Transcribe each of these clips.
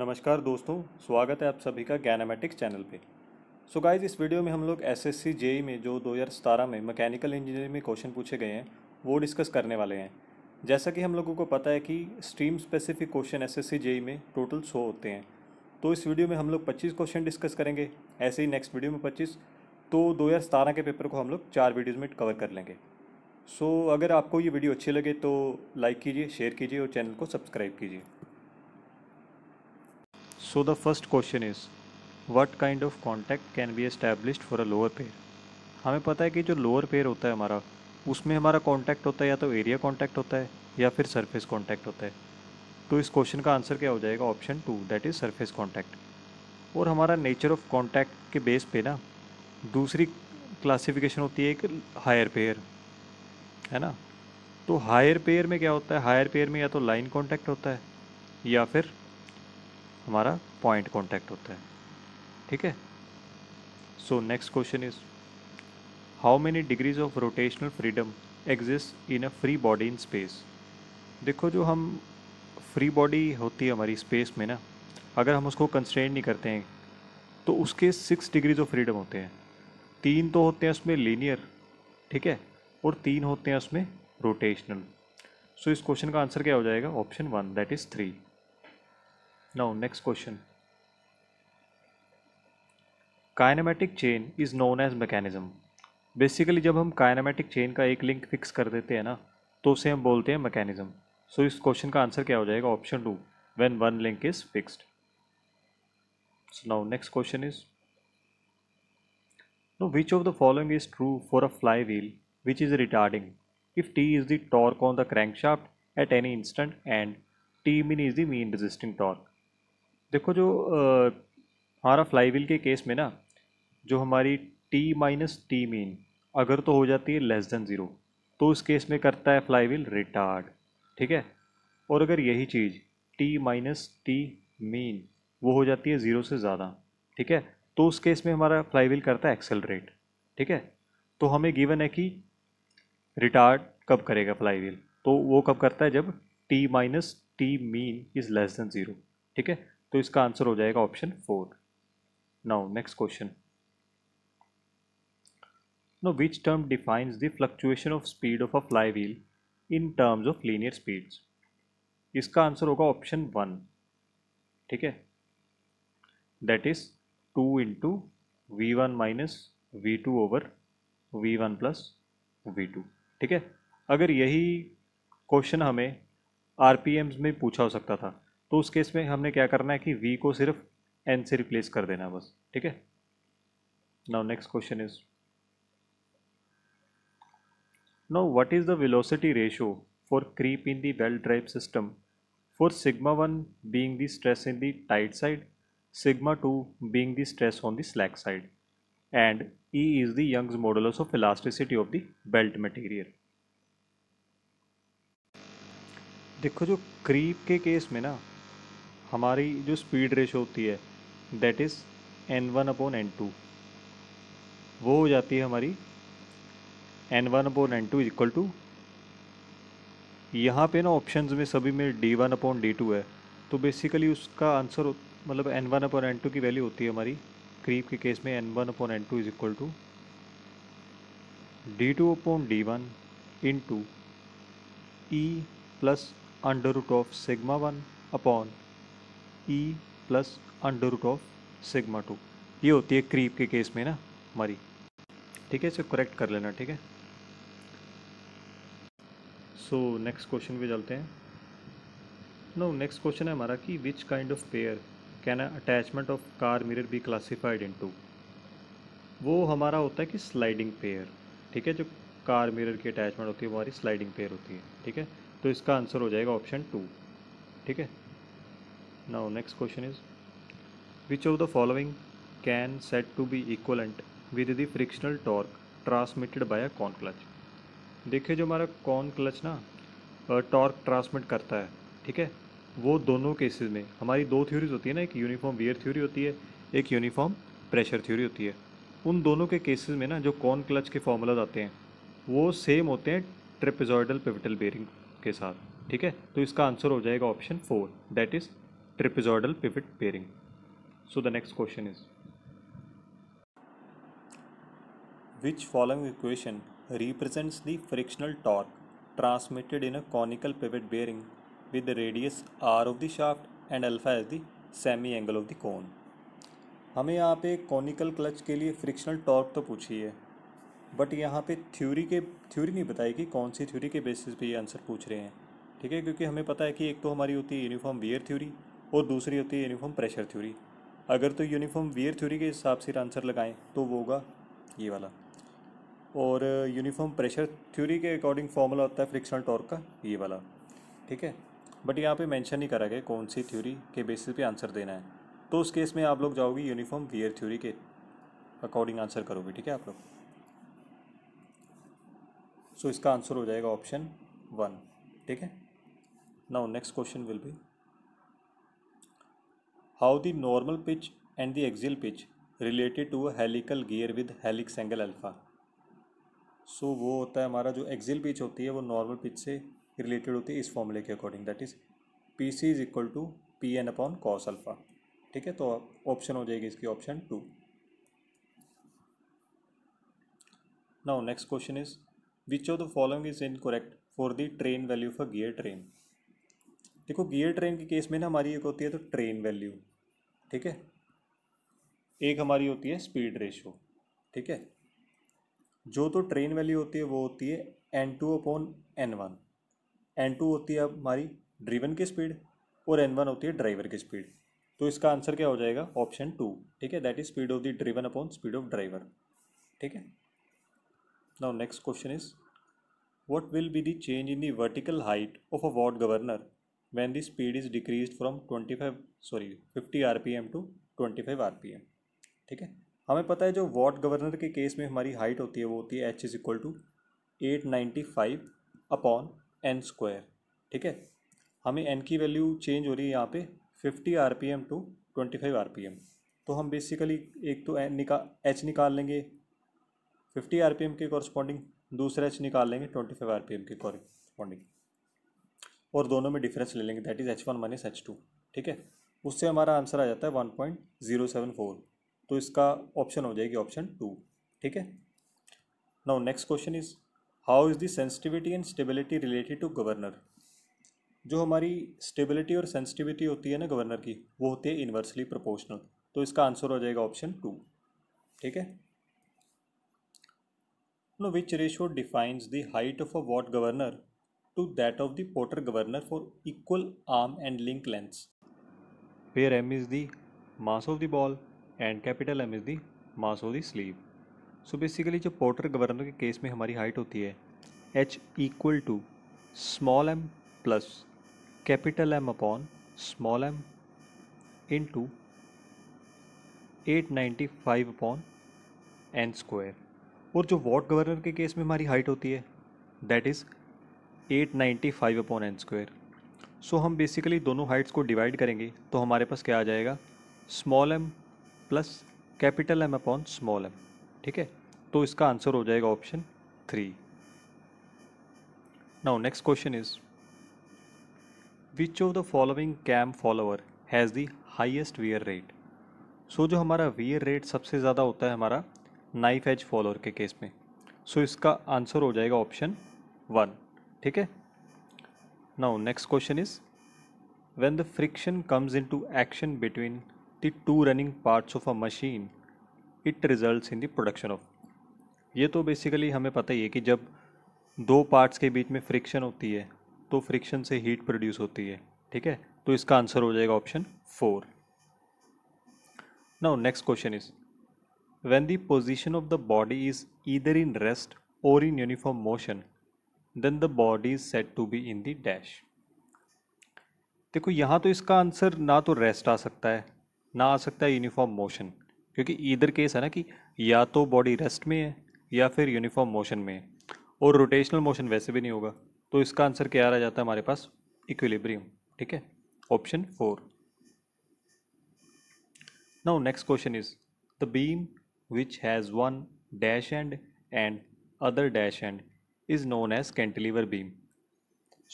नमस्कार दोस्तों स्वागत है आप सभी का गैनामेटिक्स चैनल पे सो so गाइज इस वीडियो में हम लोग एस एस e में जो सतारह में मैकेनिकल इंजीनियरिंग में क्वेश्चन पूछे गए हैं वो डिस्कस करने वाले हैं जैसा कि हम लोगों को पता है कि stream specific question S S e में टोटल सौ होते हैं तो इस वीडियो में हम लोग पच्चीस क्वेश्चन डिस्कस करेंगे ऐसे ही नेक्स्ट वीडियो में पच्चीस तो दो के पेपर को हम लोग चार वीडियोज़ में कवर कर लेंगे सो so, अगर आपको ये वीडियो अच्छी लगे तो लाइक कीजिए शेयर कीजिए और चैनल को सब्सक्राइब कीजिए So the first question is what kind of contact can be established for a lower pair? हमें पता है कि जो लोअर पेयर होता है हमारा उसमें हमारा कॉन्टैक्ट होता है या तो एरिया कॉन्टैक्ट होता है या फिर सरफेस कॉन्टैक्ट होता है तो इस क्वेश्चन का आंसर क्या हो जाएगा option two that is surface contact और हमारा नेचर ऑफ कॉन्टैक्ट के बेस पे ना दूसरी क्लासिफिकेशन होती है एक हायर पेयर है ना तो हायर पेयर में क्या होता है हायर पेयर में या तो लाइन कॉन्टैक्ट होता है या फिर हमारा पॉइंट कॉन्टैक्ट होता है ठीक है so next question is how many degrees of rotational freedom exist in a free body in space देखो जो हम फ्री बॉडी होती है हमारी स्पेस में ना अगर हम उसको कंस्ट्रेन नहीं करते हैं तो उसके सिक्स डिग्रीज ऑफ फ्रीडम होते हैं तीन तो होते हैं उसमें लीनियर ठीक है और तीन होते हैं उसमें रोटेशनल सो so, इस क्वेश्चन का आंसर क्या हो जाएगा option one that is three Now next question. Kinematic chain is known as mechanism basically जब हम काइनेमेटिक चेन का एक लिंक फिक्स कर देते हैं ना तो उसे हम बोलते हैं मैकेनिज्म सो so, इस क्वेश्चन का आंसर क्या हो जाएगा option two when one link is fixed so now next question is no which of the following is true for a flywheel which is retarding if T is the torque on the crankshaft at any instant and T mean is the mean resisting torque देखो जो हमारा fly wheel के case में ना जो हमारी T minus T mean अगर तो हो जाती है लेस देन ज़ीरो तो उस केस में करता है फ्लाई व्हील रिटार्ड ठीक है और अगर यही चीज़ टी माइनस टी मीन वो हो जाती है ज़ीरो से ज़्यादा ठीक है तो उस केस में हमारा फ्लाई व्हील करता है एक्सेलरेट ठीक है तो हमें गिवन है कि रिटार्ड कब करेगा फ्लाई व्हील तो वो कब करता है जब T minus T mean is less than zero ठीक है तो इसका आंसर हो जाएगा option four now next question no which term defines the fluctuation of speed of a flywheel in terms of linear speeds इसका answer होगा option one ठीक है that is two into V one minus V two over V one plus V two ठीक है अगर यही question हमें are में पूछा हो सकता था तो उस केस में हमने क्या करना है कि वी को सिर्फ एन से रिप्लेस कर देना बस ठीक है now next question is no what is the velocity ratio for creep in the belt drive system for sigma one being the stress in the tight side sigma two being the stress on the slack side and E is the Young's modulus of elasticity of the belt material देखो जो creep के case में ना हमारी जो speed ratio होती है that is N one upon N two वो हो जाती है हमारी N one upon N two equal to यहाँ पे ना ऑप्शंस में सभी में D one upon D two है तो बेसिकली उसका आंसर मतलब N one upon N two की वैल्यू होती है हमारी क्रीप के केस में N one upon N two is equal to D two upon D one in to E plus under root of sigma one upon E plus under root of sigma two ये होती है creep के case में ना हमारी ठीक है इसे करेक्ट कर लेना ठीक है सो नेक्स्ट क्वेश्चन पे चलते हैं नो नेक्स्ट क्वेश्चन है हमारा कि which kind of pair can attachment of car mirror be classified into वो हमारा होता है कि स्लाइडिंग पेयर ठीक है जो कार मिरर की अटैचमेंट होती है वो हमारी स्लाइडिंग पेयर होती है ठीक है तो इसका आंसर हो जाएगा ऑप्शन टू ठीक है now next question is which of the following can said to be equivalent with the frictional torque transmitted by a corn clutch देखिए जो हमारा कॉन क्लच ना टॉर्क ट्रांसमिट करता है ठीक है वो दोनों केसेस में हमारी दो थ्योरीज होती है ना एक यूनिफॉर्म वियर थ्योरी होती है एक यूनिफॉर्म प्रेशर थ्योरी होती है उन दोनों के केसेस में ना जो कॉन क्लच के फॉर्मूलाज आते हैं वो सेम होते हैं ट्रिपेजॉइडल पिविटल बेयरिंग के साथ ठीक है तो इसका आंसर हो जाएगा option four that is trapezoidal pivot pairing. So the next question is which following equation represents the frictional torque transmitted in a conical pivot bearing with the radius r of the shaft and alpha as the semi angle of the cone हमें यहाँ पे conical clutch के लिए frictional torque तो पूछी है but यहाँ पे थ्योरी के थ्योरी नहीं बताई कि कौन सी थ्योरी के बेसिस पे ये आंसर पूछ रहे हैं ठीक है क्योंकि हमें पता है कि एक तो हमारी होती है यूनिफॉर्म वियर थ्योरी और दूसरी होती है यूनिफॉर्म प्रेशर थ्योरी अगर तो यूनिफॉर्म वियर थ्योरी के हिसाब से आंसर लगाएं तो वो होगा ये वाला और यूनिफॉर्म प्रेशर थ्योरी के अकॉर्डिंग फॉर्मूला होता है फ्रिक्शनल टॉर्क का ये वाला ठीक है बट यहाँ पे मेंशन नहीं करा गया कौन सी थ्योरी के बेसिस पे आंसर देना है तो उस केस में आप लोग जाओगे यूनिफॉर्म वियर थ्योरी के अकॉर्डिंग आंसर करोगे ठीक है आप लोग सो so, इसका आंसर हो जाएगा ऑप्शन वन ठीक है now next question will be how the normal pitch and the axial pitch related to a helical gear with helix angle alpha so वो होता है हमारा जो एग्जिल पिच होती है वो नॉर्मल पिच से रिलेटेड होती है इस फॉर्मूले के according that is P C is equal to P N upon cos alpha ठीक है तो ऑप्शन हो जाएगी इसकी option two now next question is which of the following is incorrect for the train value for gear train देखो gear train के case में ना हमारी एक होती है तो ट्रेन वैल्यू ठीक है एक हमारी होती है स्पीड रेशो ठीक है जो तो ट्रेन वैल्यू होती है वो होती है N two upon N one N two होती है हमारी ड्रीवन की स्पीड और एन वन होती है ड्राइवर की स्पीड तो इसका आंसर क्या हो जाएगा ऑप्शन टू ठीक है that is speed of the driven upon speed of driver ठीक है now next question is what will be the change in vertical height of a Watt governor when the speed is decreased from 25 sorry 50 rpm to 25 rpm ठीक है हमें पता है जो what governor के case में हमारी हाइट होती है वो होती है H is equal to eight ninety five upon N square ठीक है हमें एन की वैल्यू चेंज हो रही है यहाँ पे fifty R P M to twenty five R P M तो हम बेसिकली एक तो एन निका एच निकाल लेंगे फिफ्टी आर पी एम के कॉरस्पॉन्डिंग दूसरा एच निकाल लेंगे twenty five R P M के कॉरस्पॉन्डिंग और दोनों में डिफरेंस ले लेंगे that is H one minus H two ठीक है उससे हमारा आंसर आ जाता है one point zero seven four तो इसका ऑप्शन हो जाएगी ऑप्शन टू ठीक है now next question is how is the sensitivity and stability related to governor जो हमारी स्टेबिलिटी और सेंसिटिविटी होती है ना गवर्नर की वो होती है इन्वर्सली प्रोपोर्शनल तो इसका आंसर हो जाएगा ऑप्शन टू ठीक है no which ratio defines the height of a Watt governor to that of the Porter governor for equal arm and link lengths, where m is the mass of the ball and capital M is the mass of the sleeve. So basically जो Porter governor के case में हमारी height होती है H equal to small M plus capital M upon small M into eight ninety five upon N square और जो what governor के case में हमारी हाइट होती है that is eight ninety five upon N square so हम basically दोनों Heights को डिवाइड करेंगे तो हमारे पास क्या आ जाएगा small M plus capital M upon small M ठीक है तो इसका आंसर हो जाएगा option three now next question is which of the following cam follower has the highest wear rate so जो हमारा वियर रेट सबसे ज़्यादा होता है हमारा नाइफ एज फॉलोअर के केस में सो so, इसका आंसर हो जाएगा ऑप्शन वन ठीक है now next question is when the friction comes into action between the two running parts of a machine it results in the production of ये तो basically हमें पता ही है कि जब दो पार्ट्स के बीच में फ्रिक्शन होती है तो फ्रिक्शन से हीट प्रोड्यूस होती है ठीक है तो इसका आंसर हो जाएगा option four now next question is when the position of the body is either in rest और in uniform motion then the body is set to be in the dash देखो यहाँ तो इसका आंसर ना तो rest आ सकता है ना आ सकता है यूनिफॉर्म मोशन क्योंकि इधर केस है ना कि या तो बॉडी रेस्ट में है या फिर यूनिफॉर्म मोशन में है और रोटेशनल मोशन वैसे भी नहीं होगा तो इसका आंसर क्या आ जाता है हमारे पास इक्विलिब्रियम ठीक है option four now next question is the beam which has one dash end and other dash end is known as cantilever beam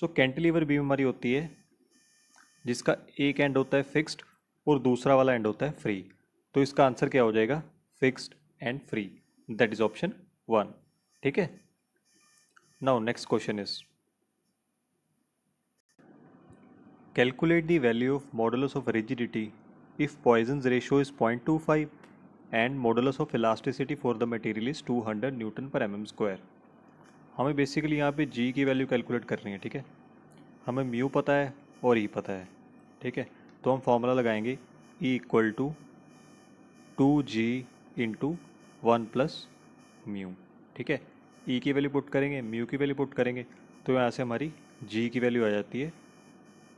so cantilever beam हमारी होती है जिसका एक एंड होता है फिक्स्ड और दूसरा वाला एंड होता है फ्री तो इसका आंसर क्या हो जाएगा fixed and free that is option one ठीक है now next question is calculate the value of modulus of rigidity if Poisson ratio is point two five and modulus of elasticity for the material is two hundred newton per M M square हमें basically यहाँ पे जी की value calculate करनी है ठीक है हमें mu पता है और ई e पता है ठीक है तो हम फॉर्मूला लगाएंगे E equal to two G into one plus mu ठीक है ई e की वैल्यू पुट करेंगे म्यू की वैल्यू पुट करेंगे तो यहाँ से हमारी जी की वैल्यू आ जाती है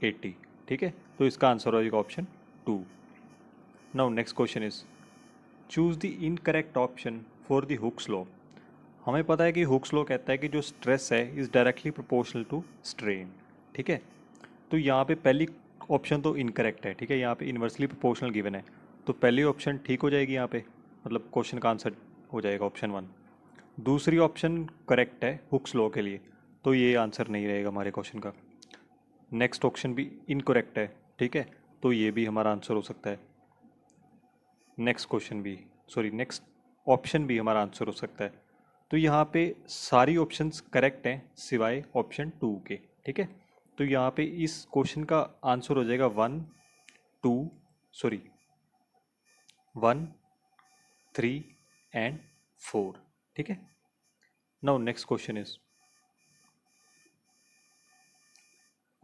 एट्टी ठीक है तो इसका आंसर हो जाएगा option two now next question is choose the incorrect option for the Hooke's law हमें पता है कि हुक्स लो कहता है कि जो स्ट्रेस है is directly proportional to strain ठीक है तो यहाँ पे पहली ऑप्शन तो इनकरेक्ट है ठीक है यहाँ पे इन्वर्सली प्रोपोर्शनल गिवन है तो पहली ऑप्शन ठीक हो जाएगी यहाँ पे मतलब क्वेश्चन का आंसर हो जाएगा ऑप्शन वन दूसरी ऑप्शन करेक्ट है हुक्स लो के लिए तो ये आंसर नहीं रहेगा हमारे क्वेश्चन का नेक्स्ट ऑप्शन भी इनकोरेक्ट है ठीक है तो ये भी हमारा आंसर हो सकता है नेक्स्ट क्वेश्चन भी सॉरी नेक्स्ट ऑप्शन भी हमारा आंसर हो सकता है तो यहाँ पे सारी ऑप्शंस करेक्ट हैं सिवाय ऑप्शन टू के ठीक है तो यहाँ पे इस क्वेश्चन का आंसर हो जाएगा one two sorry one three and four ठीक है now next question is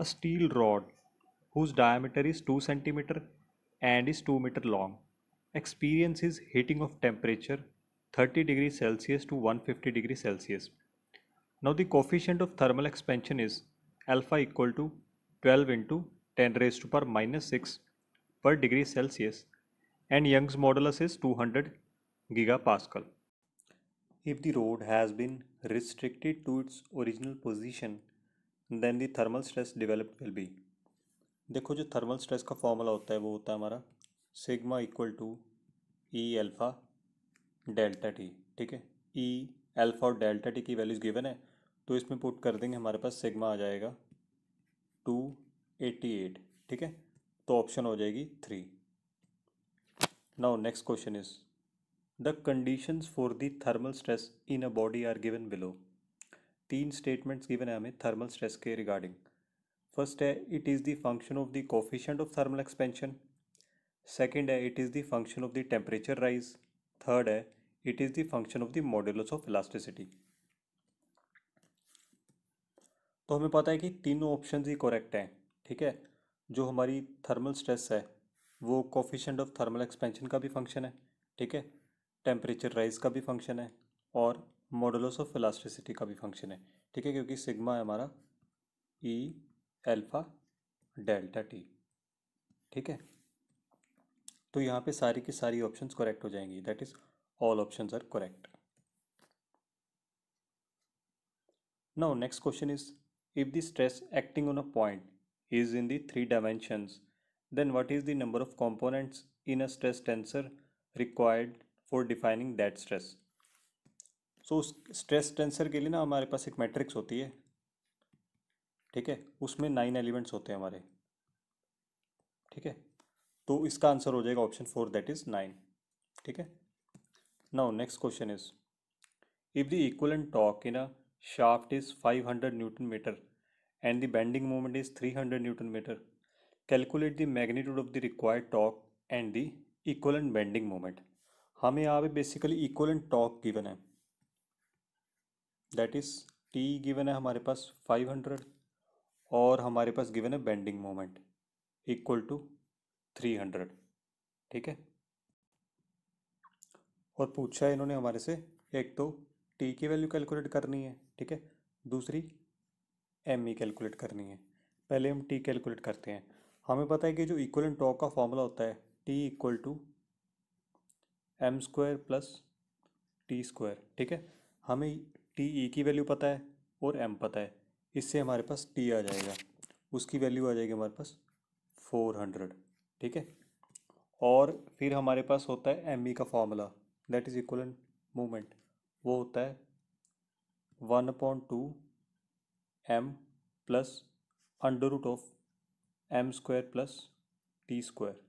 a steel rod whose diameter is two centimeter and is two meter long experience is heating of temperature 30 degree Celsius to 150 degree Celsius. Now the coefficient of thermal expansion is alpha equal to 12 into 10 raised to power minus 6 per degree Celsius and Young's modulus is 200 gigapascal. If the rod has been restricted to its original position, then the thermal stress developed will be. देखो जो thermal stress का formula होता है वो होता है हमारा sigma equal to E alpha delta T ठीक है ई e, एल्फा और डेल्टा टी की वैल्यूज गिवन है तो इसमें पुट कर देंगे हमारे पास सिग्मा आ जाएगा टू एट्टी एट ठीक है तो ऑप्शन हो जाएगी three now next question is the conditions for the thermal stress in a body are given below तीन स्टेटमेंट्स गिवन है हमें थर्मल स्ट्रेस के रिगार्डिंग फर्स्ट है it is the function of the coefficient of thermal expansion second है it is the function of the temperature rise third है it is the function of the modulus of elasticity तो हमें पता है कि तीनों option ही correct हैं ठीक है जो हमारी थर्मल स्ट्रेस है वो कॉफिशेंट ऑफ थर्मल एक्सपेंशन का भी फंक्शन है ठीक है टेम्परेचर राइज का भी फंक्शन है और मॉडलस ऑफ इलास्टिसिटी का भी फंक्शन है ठीक है क्योंकि सिग्मा है हमारा ई एल्फ़ा डेल्टा टी ठीक है तो यहाँ पे सारी की सारी ऑप्शंस करेक्ट हो जाएंगी that is all options are correct now next question is if the stress acting on a point is in the three dimensions, then what is the number of components in a stress tensor required for defining that stress so उस stress tensor के लिए ना हमारे पास एक matrix होती है ठीक है उसमें नाइन एलिमेंट्स होते हैं हमारे ठीक है तो इसका आंसर हो जाएगा option four that is nine ठीक है ना next question is if the end torque in a shaft is five hundred newton meter and the bending moment is three hundred newton meter calculate the magnitude of the required torque and the end bending moment हमें यहाँ पे basically equal end torque given है that is T given है हमारे पास five hundred और हमारे पास गिवन है bending moment equal to three hundred ठीक है और पूछा है इन्होंने हमारे से एक तो टी की वैल्यू कैलकुलेट करनी है ठीक है दूसरी एम ई कैलकुलेट करनी है पहले हम टी कैलकुलेट करते हैं हमें पता है कि जो इक्वल टॉक का फॉर्मूला होता है T equal to M square plus T square ठीक है हमें टी ई e की वैल्यू पता है और एम पता है इससे हमारे पास टी आ जाएगा उसकी वैल्यू आ जाएगी हमारे पास फोर हंड्रेड ठीक है और फिर हमारे पास होता है एम का formula that is equal movement वो होता है one point two M plus under root of M square plus T square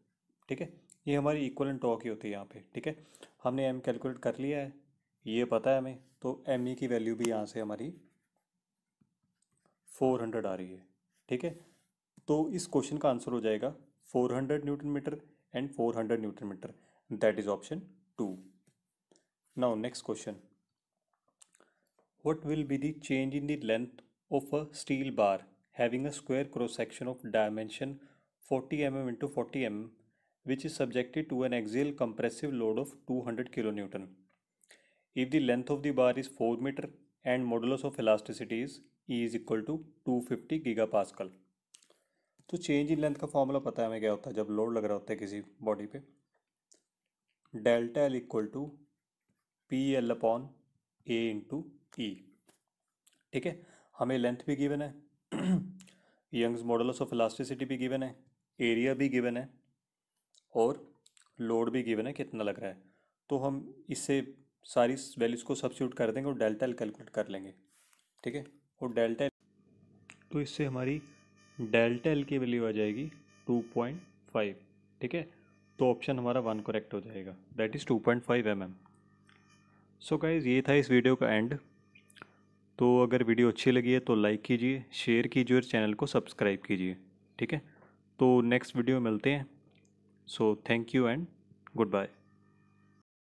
ठीक है ये हमारी इक्वल टॉक ही होती है यहाँ पे ठीक है हमने एम कैलकुलेट कर लिया है ये पता है हमें तो एम ई e की वैल्यू भी यहाँ से हमारी फोर हंड्रेड आ रही है ठीक है तो इस क्वेश्चन का आंसर हो जाएगा 400 Newton meter and 400 Newton meter. That is option 2. Now next question. What will be the change in the length of a steel bar having a square cross section of dimension 40 mm into 40 mm which is subjected to an axial compressive load of 200 kilonewton. If the length of the bar is 4 meter and modulus of elasticity is E is equal to 250 gigapascal. तो change in length का formula पता है हमें क्या होता है जब load लग रहा होता है किसी बॉडी पे delta L equal to P L upon A into E ठीक है हमें लेंथ भी गिवन है यंग्स मॉडल्स ऑफ इलास्टिसिटी भी गिवन है एरिया भी गिवन है और लोड भी गिवन है कितना लग रहा है तो हम इससे सारी वैल्यूज़ को सब्स्यूट कर देंगे और डेल्टा एल कैलकुलेट कर लेंगे ठीक है और डेल्टा तो इससे हमारी डेल्टा एल की वैल्यू आ जाएगी टू पॉइंट फाइव ठीक है तो ऑप्शन हमारा वन करेक्ट हो जाएगा that is two point five M M so guys ये था इस वीडियो का एंड तो अगर वीडियो अच्छी लगी है तो लाइक कीजिए शेयर कीजिए और चैनल को सब्सक्राइब कीजिए ठीक है तो नेक्स्ट वीडियो मिलते हैं so thank you and good bye